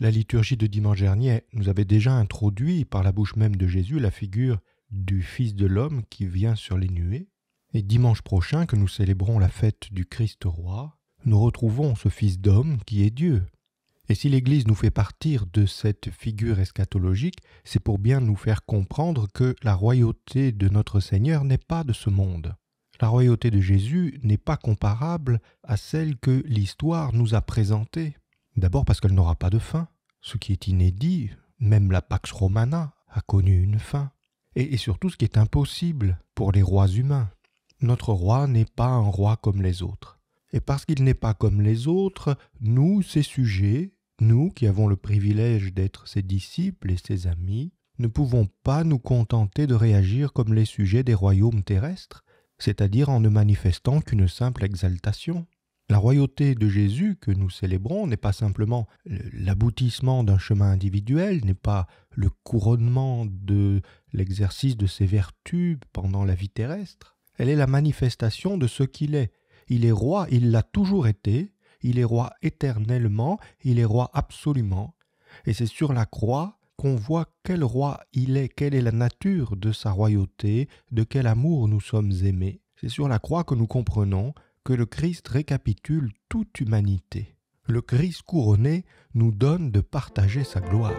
La liturgie de dimanche dernier nous avait déjà introduit par la bouche même de Jésus la figure du Fils de l'homme qui vient sur les nuées, et dimanche prochain que nous célébrons la fête du Christ roi, nous retrouvons ce Fils d'homme qui est Dieu. Et si l'Église nous fait partir de cette figure eschatologique, c'est pour bien nous faire comprendre que la royauté de notre Seigneur n'est pas de ce monde. La royauté de Jésus n'est pas comparable à celle que l'histoire nous a présentée. D'abord parce qu'elle n'aura pas de fin, ce qui est inédit, même la Pax Romana a connu une fin, et, surtout ce qui est impossible pour les rois humains. Notre roi n'est pas un roi comme les autres. Et parce qu'il n'est pas comme les autres, nous, ses sujets, nous qui avons le privilège d'être ses disciples et ses amis, ne pouvons pas nous contenter de réagir comme les sujets des royaumes terrestres, c'est-à-dire en ne manifestant qu'une simple exaltation. La royauté de Jésus que nous célébrons n'est pas simplement l'aboutissement d'un chemin individuel, n'est pas le couronnement de l'exercice de ses vertus pendant la vie terrestre. Elle est la manifestation de ce qu'il est. Il est roi, il l'a toujours été, il est roi éternellement, il est roi absolument. Et c'est sur la croix qu'on voit quel roi il est, quelle est la nature de sa royauté, de quel amour nous sommes aimés. C'est sur la croix que nous comprenons que le Christ récapitule toute humanité. Le Christ couronné nous donne de partager sa gloire.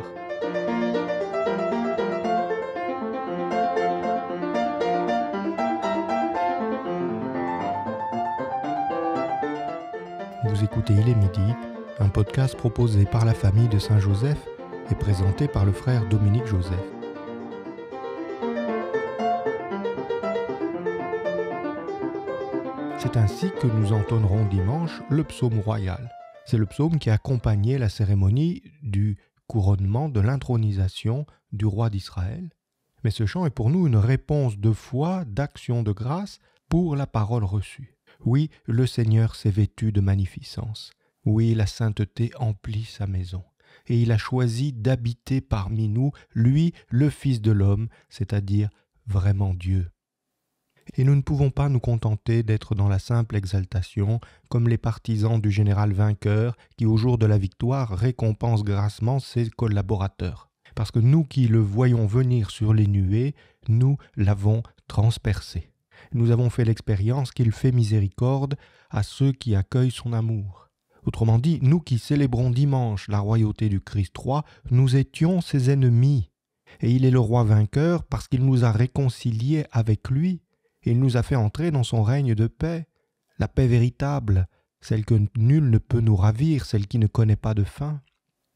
Vous écoutez Il est midi, un podcast proposé par la famille de Saint-Joseph et présenté par le frère Dominique Joseph. C'est ainsi que nous entonnerons dimanche le psaume royal. C'est le psaume qui accompagnait la cérémonie du couronnement de l'intronisation du roi d'Israël. Mais ce chant est pour nous une réponse de foi, d'action de grâce pour la parole reçue. Oui, le Seigneur s'est vêtu de magnificence. Oui, la sainteté emplit sa maison. Et il a choisi d'habiter parmi nous, lui, le Fils de l'homme, c'est-à-dire vraiment Dieu et nous ne pouvons pas nous contenter d'être dans la simple exaltation, comme les partisans du général vainqueur qui au jour de la victoire récompense grassement ses collaborateurs. Parce que nous qui le voyons venir sur les nuées, nous l'avons transpercé. Nous avons fait l'expérience qu'il fait miséricorde à ceux qui accueillent son amour. Autrement dit, nous qui célébrons dimanche la royauté du Christ roi, nous étions ses ennemis. Et il est le roi vainqueur parce qu'il nous a réconciliés avec lui il nous a fait entrer dans son règne de paix, la paix véritable, celle que nul ne peut nous ravir, celle qui ne connaît pas de fin.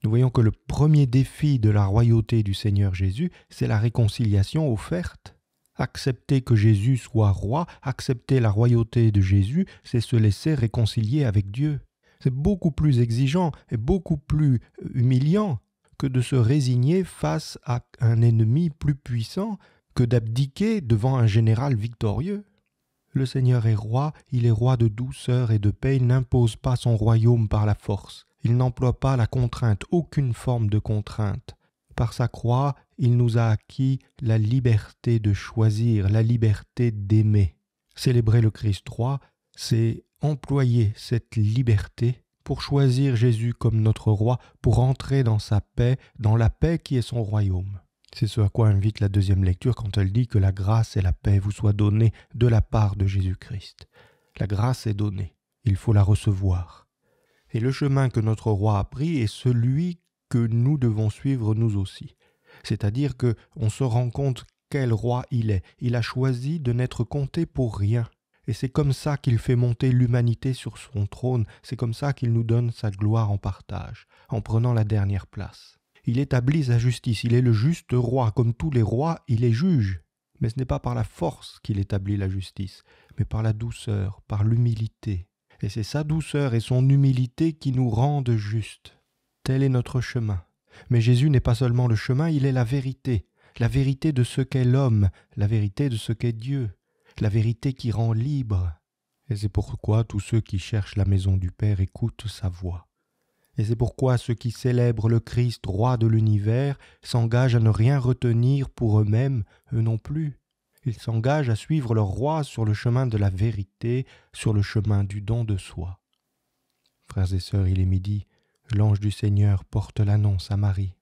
Nous voyons que le premier défi de la royauté du Seigneur Jésus, c'est la réconciliation offerte. Accepter que Jésus soit roi, accepter la royauté de Jésus, c'est se laisser réconcilier avec Dieu. C'est beaucoup plus exigeant et beaucoup plus humiliant que de se résigner face à un ennemi plus puissant que d'abdiquer devant un général victorieux. Le Seigneur est roi, il est roi de douceur et de paix, il n'impose pas son royaume par la force, il n'emploie pas la contrainte, aucune forme de contrainte. Par sa croix, il nous a acquis la liberté de choisir, la liberté d'aimer. Célébrer le Christ roi, c'est employer cette liberté pour choisir Jésus comme notre roi, pour entrer dans sa paix, dans la paix qui est son royaume. C'est ce à quoi invite la deuxième lecture quand elle dit que la grâce et la paix vous soient données de la part de Jésus-Christ. La grâce est donnée, il faut la recevoir. Et le chemin que notre roi a pris est celui que nous devons suivre nous aussi. C'est-à-dire que on se rend compte quel roi il est. Il a choisi de n'être compté pour rien. Et c'est comme ça qu'il fait monter l'humanité sur son trône, c'est comme ça qu'il nous donne sa gloire en partage, en prenant la dernière place. Il établit sa justice, il est le juste roi, comme tous les rois, il est juge. Mais ce n'est pas par la force qu'il établit la justice, mais par la douceur, par l'humilité. Et c'est sa douceur et son humilité qui nous rendent justes. Tel est notre chemin. Mais Jésus n'est pas seulement le chemin, il est la vérité, la vérité de ce qu'est l'homme, la vérité de ce qu'est Dieu, la vérité qui rend libre. Et c'est pourquoi tous ceux qui cherchent la maison du Père écoutent sa voix et c'est pourquoi ceux qui célèbrent le Christ roi de l'univers s'engagent à ne rien retenir pour eux-mêmes, eux non plus. Ils s'engagent à suivre leur roi sur le chemin de la vérité, sur le chemin du don de soi. Frères et sœurs, il est midi, l'ange du Seigneur porte l'annonce à Marie.